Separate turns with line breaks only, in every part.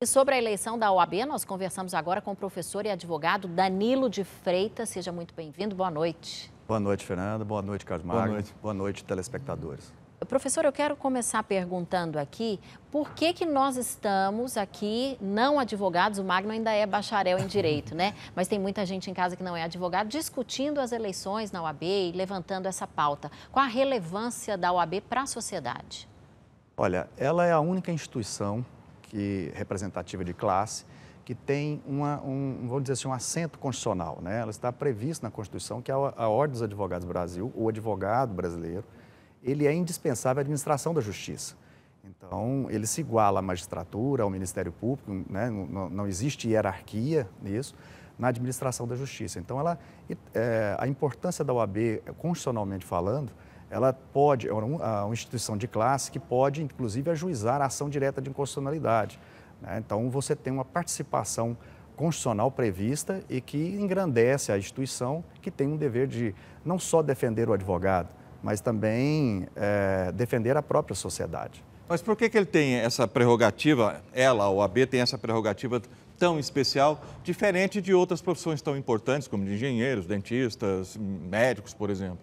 E sobre a eleição da OAB, nós conversamos agora com o professor e advogado Danilo de Freitas. Seja muito bem-vindo. Boa noite.
Boa noite, Fernanda. Boa noite, Carlos Magno. Boa noite. Boa noite, telespectadores.
Professor, eu quero começar perguntando aqui por que, que nós estamos aqui, não advogados, o Magno ainda é bacharel em direito, né? Mas tem muita gente em casa que não é advogado, discutindo as eleições na OAB e levantando essa pauta. Qual a relevância da OAB para a sociedade?
Olha, ela é a única instituição que, representativa de classe, que tem uma, um, vamos dizer assim, um assento constitucional. Né? Ela está prevista na Constituição que a, a Ordem dos Advogados do Brasil, o advogado brasileiro, ele é indispensável à administração da justiça. Então, ele se iguala à magistratura, ao Ministério Público, né? não, não existe hierarquia nisso, na administração da justiça. Então, ela, é, a importância da OAB, constitucionalmente falando, ela pode, é ah, uma instituição de classe que pode, inclusive, ajuizar a ação direta de inconstitucionalidade. Né? Então, você tem uma participação constitucional prevista e que engrandece a instituição que tem um dever de não só defender o advogado, mas também é, defender a própria sociedade.
Mas por que, que ele tem essa prerrogativa, ela, a OAB, tem essa prerrogativa tão especial, diferente de outras profissões tão importantes, como de engenheiros, dentistas, médicos, por exemplo?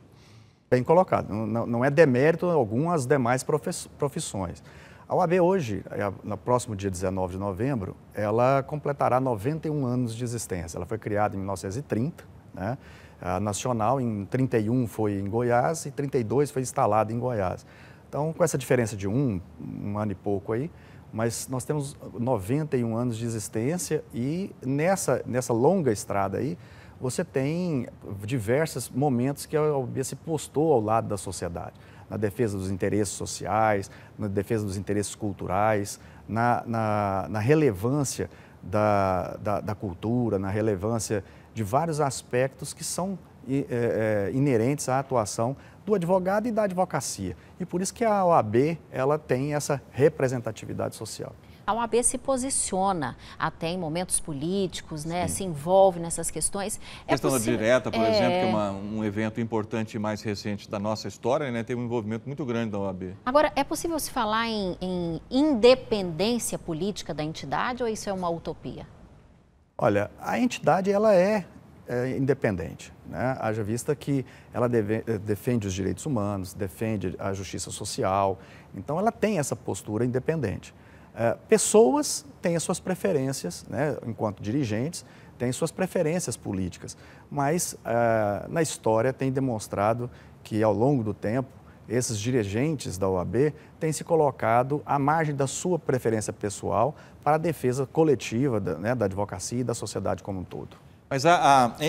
bem colocado. Não, não é demérito algum às demais profissões. A UAB hoje, é no próximo dia 19 de novembro, ela completará 91 anos de existência. Ela foi criada em 1930, né? A nacional em 31 foi em Goiás e 32 foi instalada em Goiás. Então, com essa diferença de um, um ano e pouco aí, mas nós temos 91 anos de existência e nessa, nessa longa estrada aí, você tem diversos momentos que a OAB se postou ao lado da sociedade, na defesa dos interesses sociais, na defesa dos interesses culturais, na, na, na relevância da, da, da, cultura, na relevância de vários aspectos que são é, é, inerentes à atuação do advogado e da advocacia. E por isso que a OAB ela tem essa representatividade social
a OAB se posiciona até em momentos políticos, né? Se envolve nessas questões. A é questão é da direta, por é... exemplo, que é uma,
um evento importante e mais recente da nossa história, né? Tem um envolvimento muito grande
da OAB.
Agora, é possível se falar em, em independência política da entidade ou isso é uma utopia?
Olha, a entidade ela é, é independente. Né? Haja vista que ela deve, eh, defende os direitos humanos, defende a justiça social, então ela tem essa postura independente. Eh, pessoas têm as suas preferências, né, enquanto dirigentes, têm suas preferências políticas, mas uh, na história tem demonstrado que ao longo do tempo esses dirigentes da OAB têm se colocado à margem da sua preferência pessoal para a defesa coletiva da, né, da advocacia e da sociedade como um todo.
Mas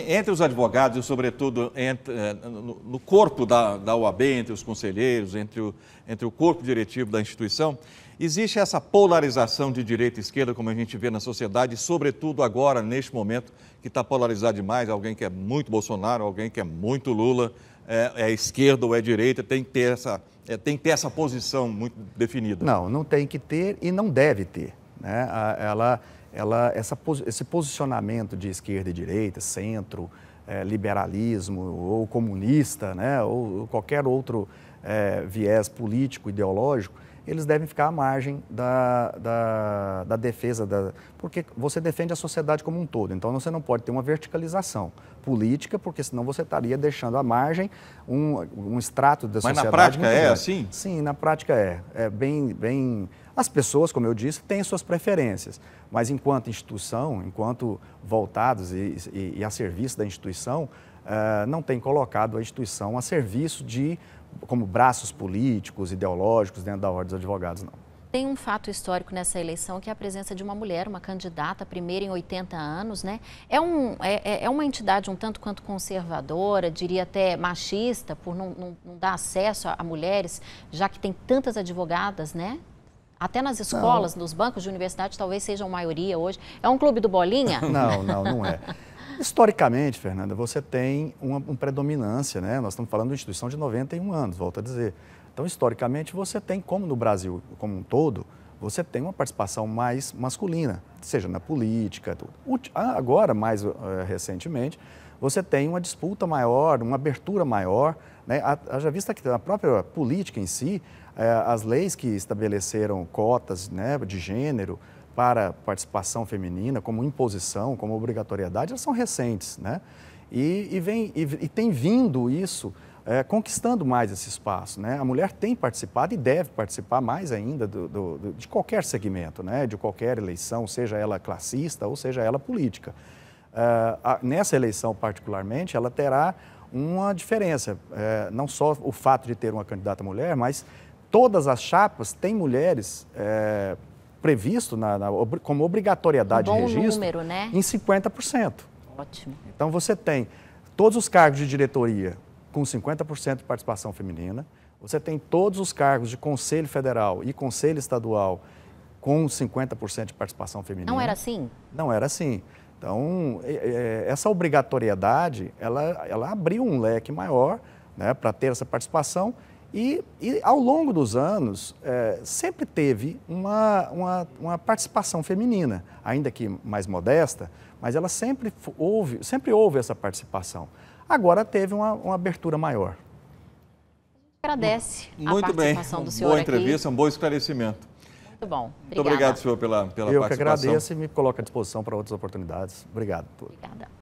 entre os advogados, e sobretudo entre, eh, no, no, corpo da, da OAB, entre os conselheiros, entre o, entre o corpo diretivo da instituição, existe essa polarização de direita e esquerda, como a gente vê na sociedade, sobretudo agora, neste momento, que está polarizado demais, alguém que é muito Bolsonaro, alguém que é muito Lula, é, é esquerda ou é direita, tem que, ter essa, é, tem
que ter essa posição muito definida. Não, não tem que ter e não deve ter. Né? Ela ela, essa, esse posicionamento de esquerda e direita, centro, é, liberalismo ou comunista, né, ou, ou qualquer outro é, viés político, ideológico, eles devem ficar à margem da, da, da, defesa, da, porque você defende a sociedade como um todo, então você não pode ter uma verticalização política, porque senão você estaria deixando à margem um, um extrato da Mas sociedade. Mas na prática é assim? Sim, na prática é. É bem, bem... As pessoas, como eu disse, têm suas preferências, mas enquanto instituição, enquanto voltados e, e, e a serviço da instituição, uh, não tem colocado a instituição a serviço de como braços políticos, ideológicos dentro da Ordem dos Advogados, não.
Tem um fato histórico nessa eleição que é a presença de uma mulher, uma candidata, primeira em 80 anos, né? É, um, é, é, é uma entidade um tanto quanto conservadora, diria até machista, por não, não, não dar acesso a, a, mulheres, já que tem tantas advogadas, né? Até nas escolas, não. nos bancos de universidade, talvez sejam maioria hoje. É um clube do bolinha? Não, não, não é.
Historicamente, Fernanda, você tem uma, uma, predominância, né? Nós estamos falando de uma instituição de 91 anos, volto a dizer. Então, historicamente, você tem, como no Brasil como um todo, você tem uma participação mais masculina, seja na política, tudo. Ah, agora, mais uh, recentemente, você tem uma disputa maior, uma abertura maior. Né? Haja vista que a própria política em si, eh, as leis que estabeleceram cotas né, de gênero, para participação feminina, como imposição, como obrigatoriedade, elas são recentes, né? E, e vem, e, e tem vindo isso é, conquistando mais esse espaço. Né? A mulher tem participado e deve participar mais ainda do, do, do, de qualquer segmento, né? de qualquer eleição, seja ela classista ou seja ela política. Uh, a, nessa eleição, particularmente, ela terá uma diferença. É, não só o fato de ter uma candidata mulher, mas todas as chapas têm mulheres. É, previsto na, na como obrigatoriedade um de registro número, né? em 50%. Ótimo. Então você tem todos os cargos de diretoria com 50% de participação feminina, você tem todos os cargos de conselho federal e conselho estadual com 50% de participação feminina. Não era assim? Não era assim. Então, é, é, essa obrigatoriedade, ela, ela abriu um leque maior né, para ter essa participação e, e ao longo dos anos, é, sempre teve uma, uma, uma, participação feminina, ainda que mais modesta, mas ela sempre houve, sempre houve essa participação. Agora teve uma, uma abertura maior.
Agradece Muito a participação bem. do senhor. Boa entrevista,
aqui. um bom esclarecimento.
Muito bom. Obrigada. Muito obrigado, senhor,
pela, pela Eu participação. Eu que agradeço
e me coloco à disposição para outras oportunidades. Obrigado. Obrigada.